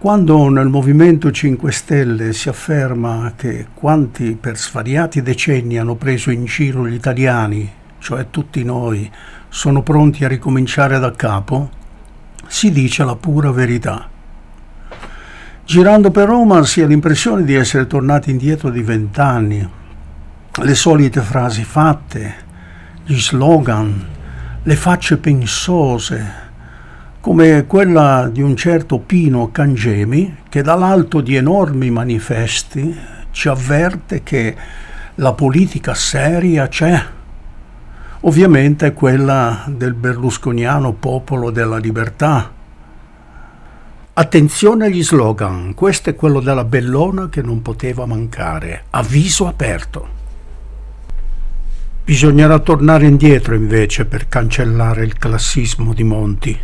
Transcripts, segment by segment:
Quando nel Movimento 5 Stelle si afferma che quanti per svariati decenni hanno preso in giro gli italiani, cioè tutti noi, sono pronti a ricominciare da capo, si dice la pura verità. Girando per Roma si ha l'impressione di essere tornati indietro di vent'anni. Le solite frasi fatte, gli slogan, le facce pensose, come quella di un certo Pino Cangemi che dall'alto di enormi manifesti ci avverte che la politica seria c'è. Ovviamente quella del berlusconiano popolo della libertà. Attenzione agli slogan, questo è quello della Bellona che non poteva mancare, a viso aperto. Bisognerà tornare indietro invece per cancellare il classismo di Monti.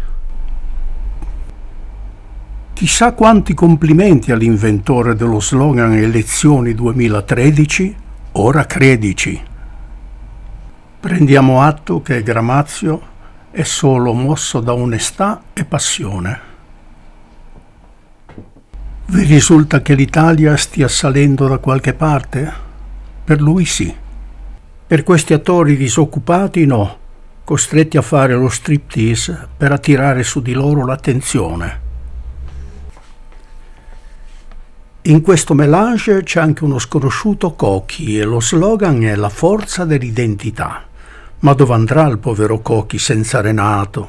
Chissà quanti complimenti all'inventore dello slogan Elezioni 2013, ora credici. Prendiamo atto che Gramazio è solo mosso da onestà e passione. Vi risulta che l'Italia stia salendo da qualche parte? Per lui sì. Per questi attori disoccupati no, costretti a fare lo striptease per attirare su di loro l'attenzione In questo melange c'è anche uno sconosciuto Cochi e lo slogan è la forza dell'identità. Ma dove andrà il povero Cochi senza Renato?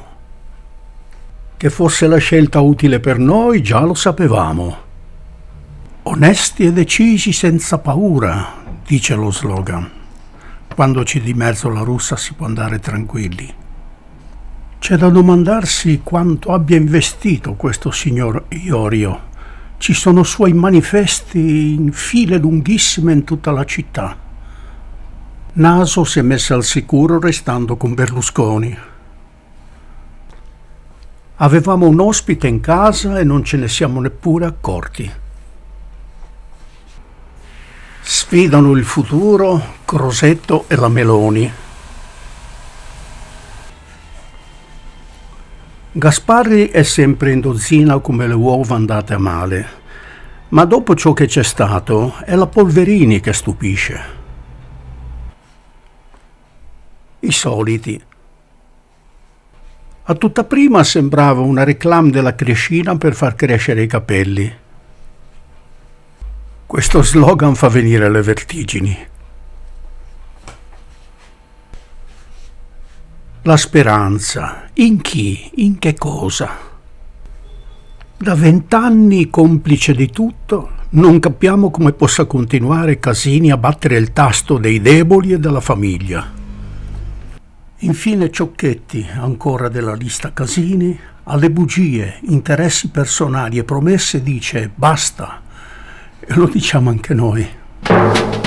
Che fosse la scelta utile per noi già lo sapevamo. Onesti e decisi senza paura, dice lo slogan. Quando ci di mezzo la russa si può andare tranquilli. C'è da domandarsi quanto abbia investito questo signor Iorio ci sono suoi manifesti in file lunghissime in tutta la città. Naso si è messa al sicuro restando con Berlusconi. Avevamo un ospite in casa e non ce ne siamo neppure accorti. Sfidano il futuro Crosetto e la Meloni. Gasparri è sempre in dozzina come le uova andate a male, ma dopo ciò che c'è stato è la Polverini che stupisce. I soliti. A tutta prima sembrava una reclam della crescina per far crescere i capelli. Questo slogan fa venire le vertigini. La speranza. In chi? In che cosa? Da vent'anni, complice di tutto, non capiamo come possa continuare Casini a battere il tasto dei deboli e della famiglia. Infine Ciocchetti, ancora della lista Casini, alle bugie, interessi personali e promesse dice basta. E lo diciamo anche noi.